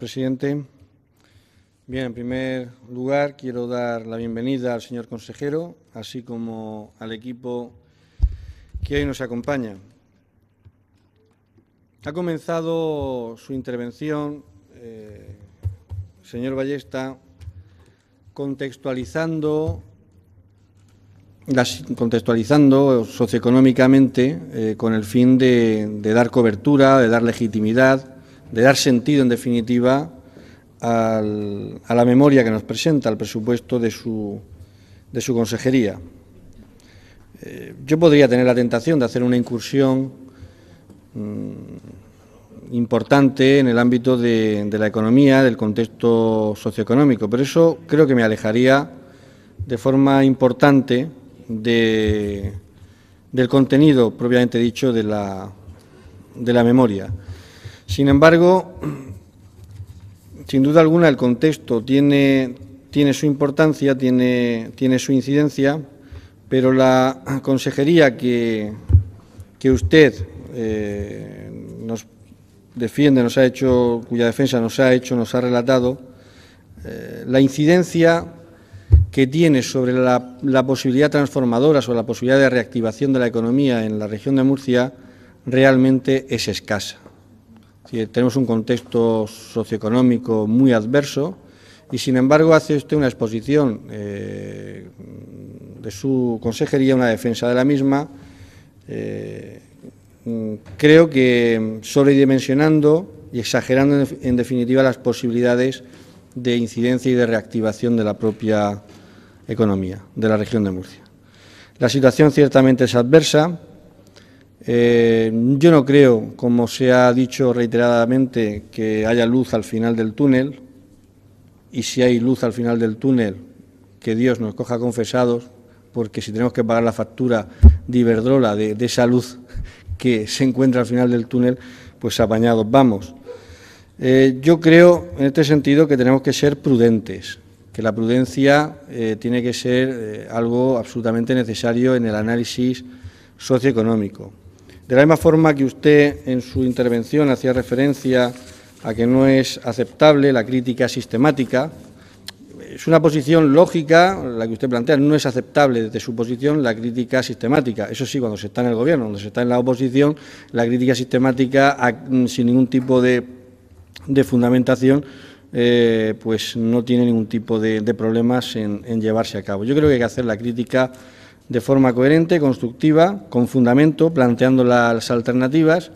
presidente. Bien, en primer lugar, quiero dar la bienvenida al señor consejero, así como al equipo que hoy nos acompaña. Ha comenzado su intervención, eh, señor Ballesta, contextualizando, contextualizando socioeconómicamente eh, con el fin de, de dar cobertura, de dar legitimidad de dar sentido, en definitiva, a la memoria que nos presenta el presupuesto de su, consejería. Eh, yo podría tener la tentación de hacer una incursión mm, importante en el ámbito de, la economía, del contexto socioeconómico, pero eso creo que me alejaría de forma importante del contenido propiamente dicho de la memoria. Sin embargo, sin duda alguna el contexto tiene, su importancia, tiene, su incidencia, pero la consejería que, usted eh, nos defiende, nos ha hecho, cuya defensa nos ha hecho, nos ha relatado, eh, la incidencia que tiene sobre la, posibilidad transformadora, sobre la posibilidad de reactivación de la economía en la región de Murcia, realmente es escasa tenemos un contexto socioeconómico muy adverso y, sin embargo, hace usted una exposición eh, de su consejería, una defensa de la misma. Eh, creo que sobredimensionando y exagerando, en definitiva, las posibilidades de incidencia y de reactivación de la propia economía de la región de Murcia. La situación ciertamente es adversa, eh, yo no creo, como se ha dicho reiteradamente, que haya luz al final del túnel, y si hay luz al final del túnel, que Dios nos coja confesados, porque si tenemos que pagar la factura de Iberdrola, de, esa luz que se encuentra al final del túnel, pues apañados vamos. Eh, yo creo, en este sentido, que tenemos que ser prudentes, que la prudencia eh, tiene que ser algo absolutamente necesario en el análisis socioeconómico. De la misma forma que usted en su intervención hacía referencia a que no es aceptable la crítica sistemática, es una posición lógica la que usted plantea, no es aceptable desde su posición la crítica sistemática. Eso sí, cuando se está en el gobierno, cuando se está en la oposición, la crítica sistemática mm, sin ningún tipo de, fundamentación eh, pues no tiene ningún tipo de, problemas en, en, llevarse a cabo. Yo creo que hay que hacer la crítica de forma coherente, constructiva, con fundamento, planteando las alternativas.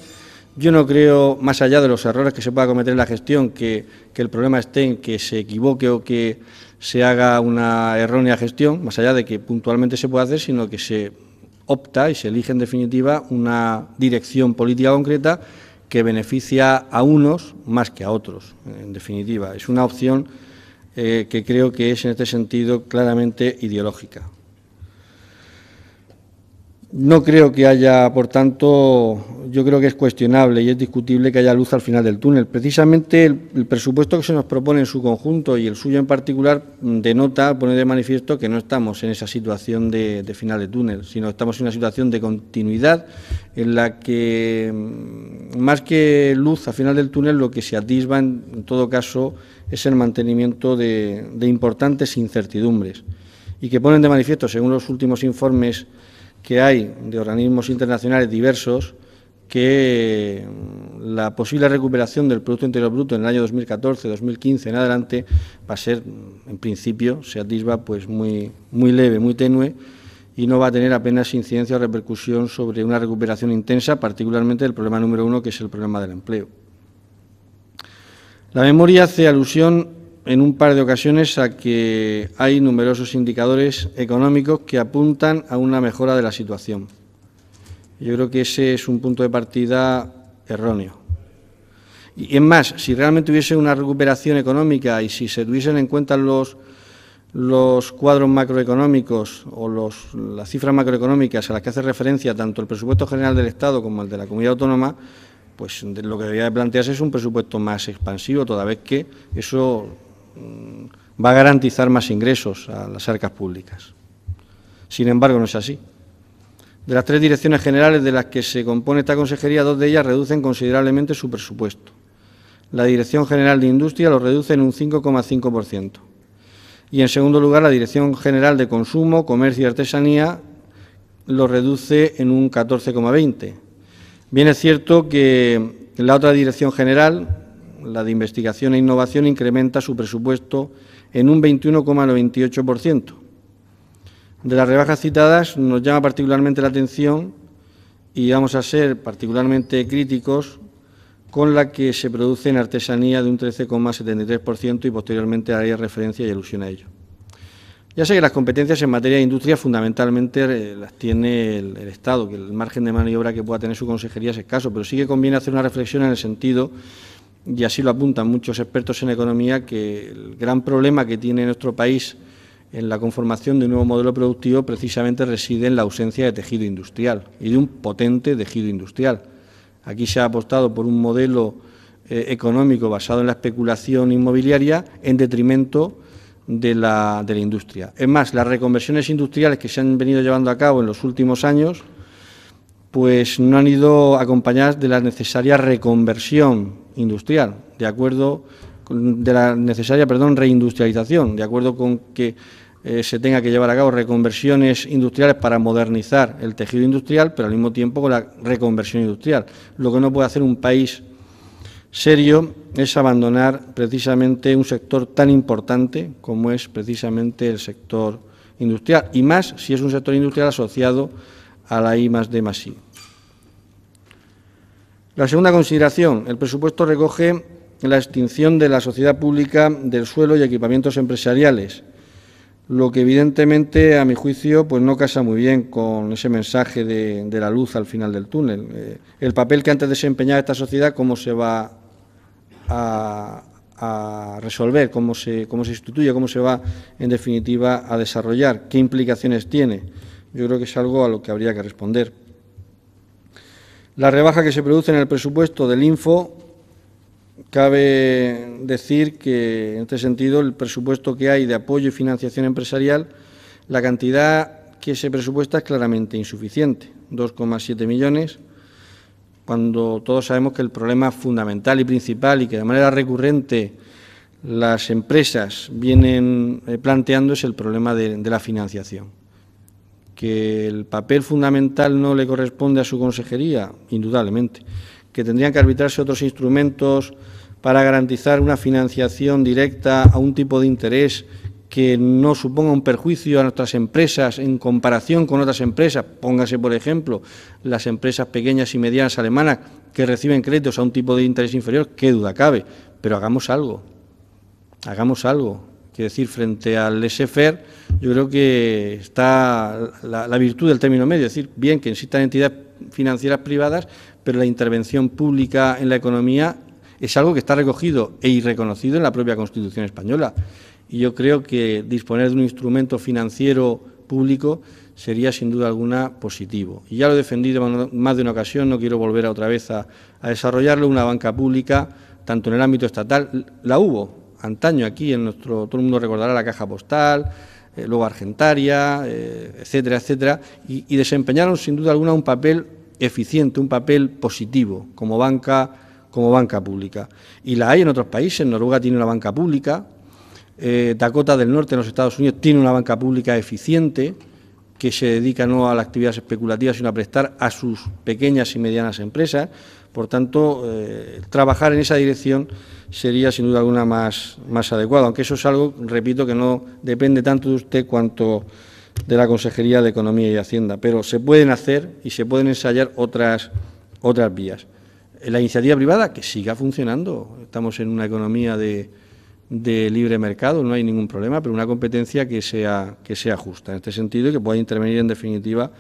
Yo no creo, más allá de los errores que se pueda cometer en la gestión, que, el problema esté en que se equivoque o que se haga una errónea gestión, más allá de que puntualmente se pueda hacer, sino que se opta y se elige en definitiva una dirección política concreta que beneficia a unos más que a otros, en definitiva. Es una opción eh, que creo que es en este sentido claramente ideológica. No creo que haya, por tanto, yo creo que es cuestionable y es discutible que haya luz al final del túnel. Precisamente el, presupuesto que se nos propone en su conjunto y el suyo en particular denota, pone de manifiesto que no estamos en esa situación de, final de túnel, sino estamos en una situación de continuidad en la que, mm, más que luz al final del túnel, lo que se atisba en, todo caso es el mantenimiento de, de importantes incertidumbres y que ponen de manifiesto, según los últimos informes, que hay de organismos internacionales diversos que mm, la posible recuperación del Producto Interior Bruto en el año 2014, 2015 en adelante va a ser, mm, en principio, se atisba pues muy, muy leve, muy tenue y no va a tener apenas incidencia o repercusión sobre una recuperación intensa, particularmente del problema número uno, que es el problema del empleo. La memoria hace alusión en un par de ocasiones a que hay numerosos indicadores económicos que apuntan a una mejora de la situación. Yo creo que ese es un punto de partida erróneo. Y es más, si realmente hubiese una recuperación económica y si se tuviesen en cuenta los, los cuadros macroeconómicos o los, las cifras macroeconómicas a las que hace referencia tanto el presupuesto general del Estado como el de la comunidad autónoma, pues lo que debería plantearse es un presupuesto más expansivo, toda vez que eso Mm, va a garantizar más ingresos a las arcas públicas. Sin embargo, no es así. De las tres direcciones generales de las que se compone esta consejería, dos de ellas reducen considerablemente su presupuesto. La Dirección General de Industria lo reduce en un 5,5%. Y en segundo lugar, la Dirección General de Consumo, Comercio y Artesanía lo reduce en un 14,20%. Bien es cierto que la otra Dirección General, la de investigación e innovación incrementa su presupuesto en un 21,98%. De las rebajas citadas nos llama particularmente la atención y vamos a ser particularmente críticos con la que se produce en artesanía de un 13,73% y posteriormente haré referencia y alusión a ello. Ya sé que las competencias en materia de industria fundamentalmente eh, las tiene el, Estado, que el margen de maniobra que pueda tener su consejería es escaso, pero sí que conviene hacer una reflexión en el sentido y así lo apuntan muchos expertos en economía, que el gran problema que tiene nuestro país en la conformación de un nuevo modelo productivo precisamente reside en la ausencia de tejido industrial y de un potente tejido industrial. Aquí se ha apostado por un modelo eh, económico basado en la especulación inmobiliaria en detrimento de la, de la industria. Es más, las reconversiones industriales que se han venido llevando a cabo en los últimos años pues no han ido acompañadas de la necesaria reconversión industrial, de acuerdo de la necesaria perdón, reindustrialización, de acuerdo con que eh, se tenga que llevar a cabo reconversiones industriales para modernizar el tejido industrial, pero al mismo tiempo con la reconversión industrial. Lo que no puede hacer un país serio es abandonar precisamente un sector tan importante como es precisamente el sector industrial, y más si es un sector industrial asociado a la I más D I. La segunda consideración, el presupuesto recoge la extinción de la sociedad pública del suelo y equipamientos empresariales, lo que evidentemente, a mi juicio, pues no casa muy bien con ese mensaje de, la luz al final del túnel. Eh, el papel que antes desempeñaba esta sociedad, cómo se va a, resolver, cómo cómo se instituye, cómo se va, en definitiva, a desarrollar, qué implicaciones tiene. Yo creo que es algo a lo que habría que responder. La rebaja que se produce en el presupuesto del Info, cabe decir que en este sentido el presupuesto que hay de apoyo y financiación empresarial, la cantidad que se presupuesta es claramente insuficiente, 2,7 millones, cuando todos sabemos que el problema fundamental y principal y que de manera recurrente las empresas vienen eh, planteando es el problema de, de la financiación que el papel fundamental no le corresponde a su consejería, indudablemente, que tendrían que arbitrarse otros instrumentos para garantizar una financiación directa a un tipo de interés que no suponga un perjuicio a nuestras empresas en comparación con otras empresas. Póngase, por ejemplo, las empresas pequeñas y medianas alemanas que reciben créditos a un tipo de interés inferior, qué duda cabe, pero hagamos algo, hagamos algo. Quiero decir, frente al laissez yo creo que está la, virtud del término medio, es decir, bien que existan entidades financieras privadas, pero la intervención pública en la economía es algo que está recogido e irreconocido en la propia Constitución española. Y yo creo que disponer de un instrumento financiero público sería sin duda alguna positivo. Y ya lo he defendido más de una ocasión, no quiero volver otra vez a, a desarrollarlo, una banca pública, tanto en el ámbito estatal, la hubo, antaño aquí en nuestro, todo el mundo recordará la caja postal, eh, luego Argentaria, eh, etcétera, etcétera, y, desempeñaron sin duda alguna un papel eficiente, un papel positivo como banca, como banca pública. Y la hay en otros países, Noruega tiene una banca pública, eh, Dakota del Norte en los Estados Unidos tiene una banca pública eficiente que se dedica no a las actividades especulativas, sino a prestar a sus pequeñas y medianas empresas. Por tanto, eh, trabajar en esa dirección sería sin duda alguna más, más adecuado, aunque eso es algo, repito, que no depende tanto de usted cuanto de la Consejería de Economía y Hacienda, pero se pueden hacer y se pueden ensayar otras, otras vías. La iniciativa privada, que siga funcionando, estamos en una economía de, de libre mercado, no hay ningún problema, pero una competencia que sea, que sea justa en este sentido y que pueda intervenir en definitiva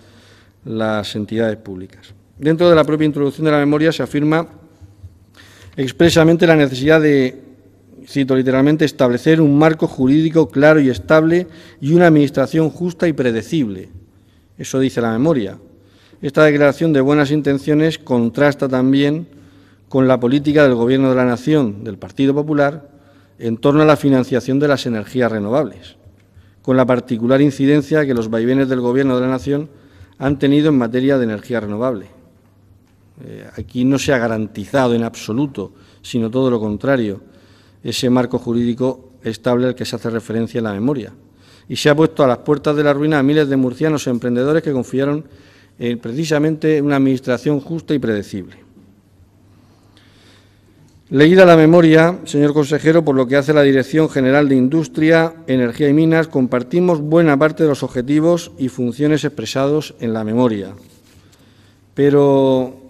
las entidades públicas. Dentro de la propia introducción de la memoria se afirma expresamente la necesidad de, cito literalmente, establecer un marco jurídico claro y estable y una administración justa y predecible. Eso dice la memoria. Esta declaración de buenas intenciones contrasta también con la política del Gobierno de la Nación, del Partido Popular, en torno a la financiación de las energías renovables, con la particular incidencia que los vaivenes del Gobierno de la Nación han tenido en materia de energía renovable. Eh, aquí no se ha garantizado en absoluto, sino todo lo contrario, ese marco jurídico estable al que se hace referencia en la memoria. Y se ha puesto a las puertas de la ruina a miles de murcianos emprendedores que confiaron en precisamente una administración justa y predecible. Leída la memoria, señor consejero, por lo que hace la Dirección General de Industria, Energía y Minas, compartimos buena parte de los objetivos y funciones expresados en la memoria. Pero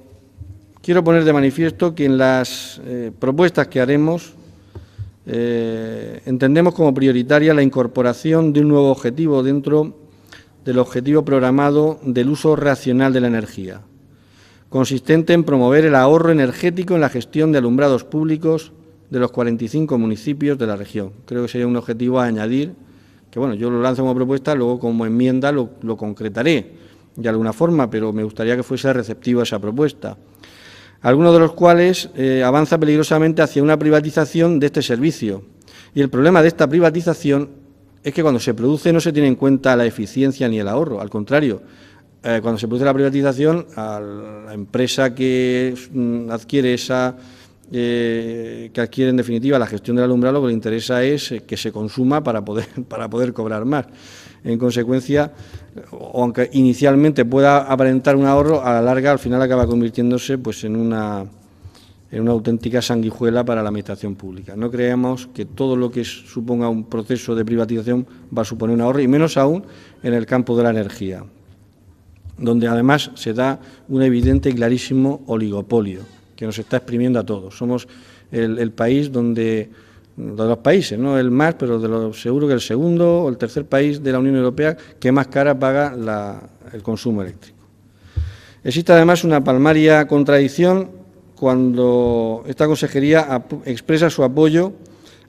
Quiero poner de manifiesto que en las eh, propuestas que haremos eh, entendemos como prioritaria la incorporación de un nuevo objetivo dentro del objetivo programado del uso racional de la energía, consistente en promover el ahorro energético en la gestión de alumbrados públicos de los 45 municipios de la región. Creo que sería un objetivo a añadir, que bueno, yo lo lanzo como propuesta, luego como enmienda lo, lo concretaré de alguna forma, pero me gustaría que fuese receptivo a esa propuesta algunos de los cuales eh, avanza peligrosamente hacia una privatización de este servicio. Y el problema de esta privatización es que cuando se produce no se tiene en cuenta la eficiencia ni el ahorro, al contrario, eh, cuando se produce la privatización, a la empresa que mm, adquiere esa eh, que adquiere en definitiva la gestión del alumbrado, lo que le interesa es eh, que se consuma para poder, para poder cobrar más. En consecuencia, aunque inicialmente pueda aparentar un ahorro, a la larga al final acaba convirtiéndose pues, en, una, auténtica sanguijuela para la administración pública. No creemos que todo lo que suponga un proceso de privatización va a suponer un ahorro, y menos aún en el campo de la energía, donde además se da un evidente y clarísimo oligopolio nos está exprimiendo a todos. Somos el, país donde, de los países, no el más, pero de seguro que el segundo o el tercer país de la Unión Europea que más cara paga el consumo eléctrico. Existe además una palmaria contradicción cuando esta consejería expresa su apoyo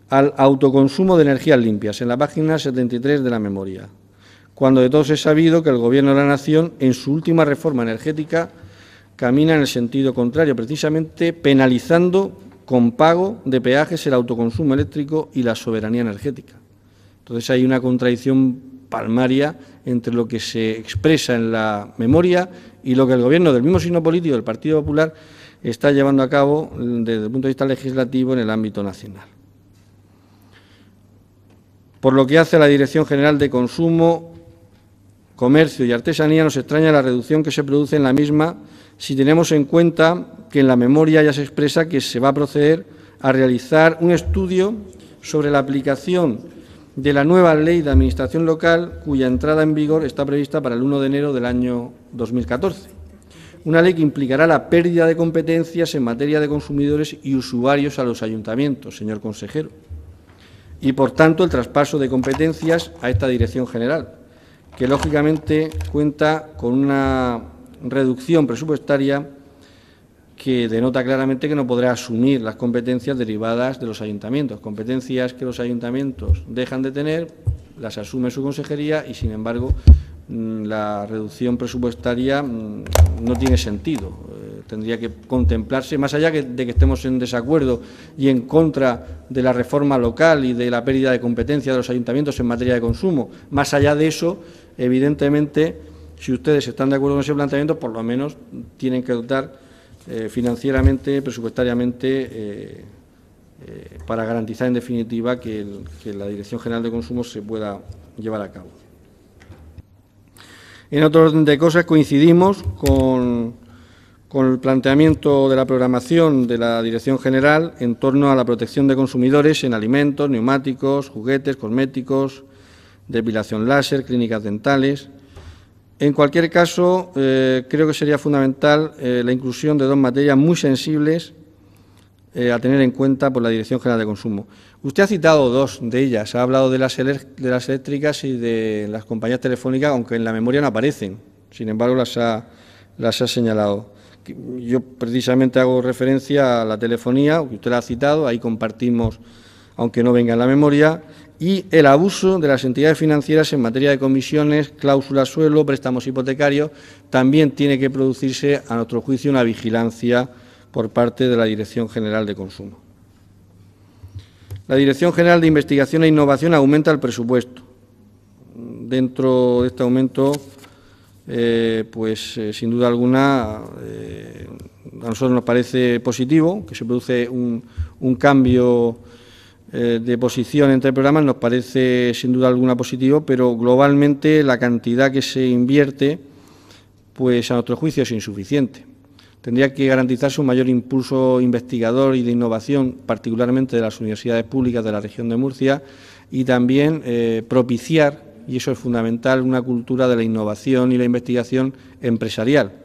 al autoconsumo de energías limpias, en la página 73 de la memoria, cuando de todos es sabido que el Gobierno de la Nación, en su última reforma energética, camina en el sentido contrario, precisamente penalizando con pago de peajes el autoconsumo eléctrico y la soberanía energética. Entonces hay una contradicción palmaria entre lo que se expresa en la memoria y lo que el Gobierno del mismo signo político del Partido Popular está llevando a cabo desde el punto de vista legislativo en el ámbito nacional. Por lo que hace a la Dirección General de Consumo, Comercio y Artesanía, nos extraña la reducción que se produce en la misma si tenemos en cuenta que en la memoria ya se expresa que se va a proceder a realizar un estudio sobre la aplicación de la nueva ley de administración local cuya entrada en vigor está prevista para el 1 de enero del año 2014. Una ley que implicará la pérdida de competencias en materia de consumidores y usuarios a los ayuntamientos, señor consejero, y por tanto el traspaso de competencias a esta Dirección General, que lógicamente cuenta con una reducción presupuestaria que denota claramente que no podrá asumir las competencias derivadas de los ayuntamientos, competencias que los ayuntamientos dejan de tener, las asume su consejería y, sin embargo, mm, la reducción presupuestaria mm, no tiene sentido. Eh, tendría que contemplarse, más allá de que estemos en desacuerdo y en contra de la reforma local y de la pérdida de competencia de los ayuntamientos en materia de consumo, más allá de eso, evidentemente si ustedes están de acuerdo con ese planteamiento, por lo menos tienen que dotar eh, financieramente, presupuestariamente, eh, eh, para garantizar en definitiva que, la Dirección General de Consumo se pueda llevar a cabo. En otro orden de cosas, coincidimos con el planteamiento de la programación de la Dirección General en torno a la protección de consumidores en alimentos, neumáticos, juguetes, cosméticos, depilación láser, clínicas dentales, en cualquier caso, eh, creo que sería fundamental eh, la inclusión de dos materias muy sensibles eh, a tener en cuenta por la Dirección General de Consumo. Usted ha citado dos de ellas, ha hablado de las, eléctricas y de las compañías telefónicas, aunque en la memoria no aparecen, sin embargo las ha, las ha señalado. Yo precisamente hago referencia a la telefonía, que usted ha citado, ahí compartimos, aunque no venga en la memoria, y el abuso de las entidades financieras en materia de comisiones, cláusulas suelo, préstamos hipotecarios, también tiene que producirse, a nuestro juicio, una vigilancia por parte de la Dirección General de Consumo. La Dirección General de Investigación e Innovación aumenta el presupuesto. Dentro de este aumento, eh, pues eh, sin duda alguna, eh, a nosotros nos parece positivo que se produce un cambio eh, de posición entre programas nos parece sin duda alguna positivo, pero globalmente la cantidad que se invierte, pues a nuestro juicio es insuficiente. Tendría que garantizarse un mayor impulso investigador y de innovación, particularmente de las universidades públicas de la región de Murcia, y también eh, propiciar, y eso es fundamental, una cultura de la innovación y la investigación empresarial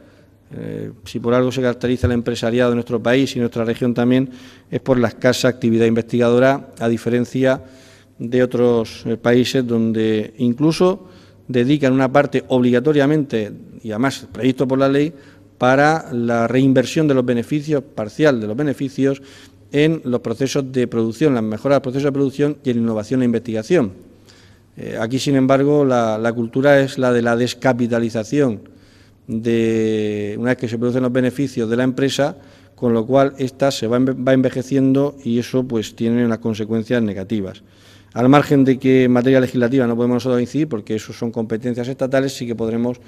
eh, si por algo se caracteriza el empresariado de nuestro país y nuestra región también, es por la escasa actividad investigadora, a diferencia de otros eh, países donde incluso dedican una parte obligatoriamente, y además previsto por la ley, para la reinversión de los beneficios, parcial de los beneficios, en los procesos de producción, las mejoras los procesos de producción y en innovación e investigación. Eh, aquí, sin embargo, la cultura es la de la descapitalización de una vez que se producen los beneficios de la empresa, con lo cual esta se va, envejeciendo y eso pues tiene unas consecuencias negativas. Al margen de que en materia legislativa no podemos nosotros incidir, porque eso son competencias estatales, sí que podremos,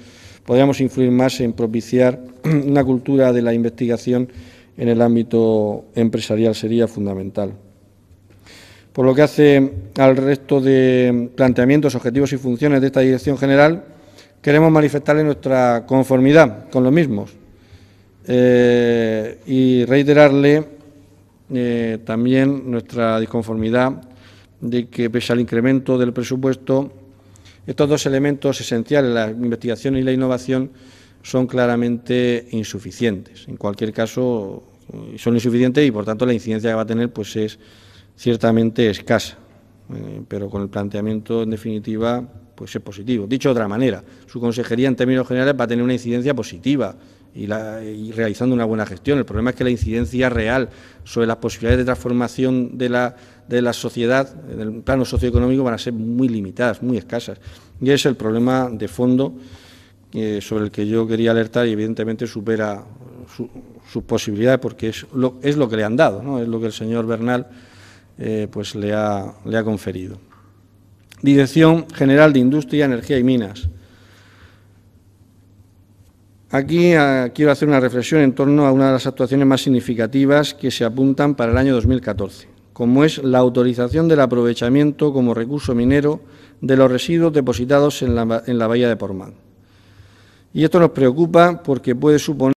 podríamos influir más en propiciar una cultura de la investigación en el ámbito empresarial, sería fundamental. Por lo que hace al resto de planteamientos, objetivos y funciones de esta Dirección General, queremos manifestarle nuestra conformidad con los mismos eh, y reiterarle eh, también nuestra disconformidad de que, pese al incremento del presupuesto, estos dos elementos esenciales, la investigación y la innovación, son claramente insuficientes. En cualquier caso, eh, son insuficientes y, por tanto, la incidencia que va a tener pues, es ciertamente escasa. pero con el planteamiento, en definitiva, pues es positivo. Dicho de otra manera, su consejería en términos generales va a tener una incidencia positiva y, realizando una buena gestión. El problema es que la incidencia real sobre las posibilidades de transformación de la, de la sociedad en el plano socioeconómico van a ser muy limitadas, muy escasas. Y es el problema de fondo eh, sobre el que yo quería alertar y evidentemente supera sus posibilidades porque es lo, es lo que le han dado, ¿no? es lo que el señor Bernal eh, pues le ha, le ha conferido. Dirección General de Industria, Energía y Minas. Aquí ah, quiero hacer una reflexión en torno a una de las actuaciones más significativas que se apuntan para el año 2014, como es la autorización del aprovechamiento como recurso minero de los residuos depositados en la, bahía de Porman. Y esto nos preocupa porque puede suponer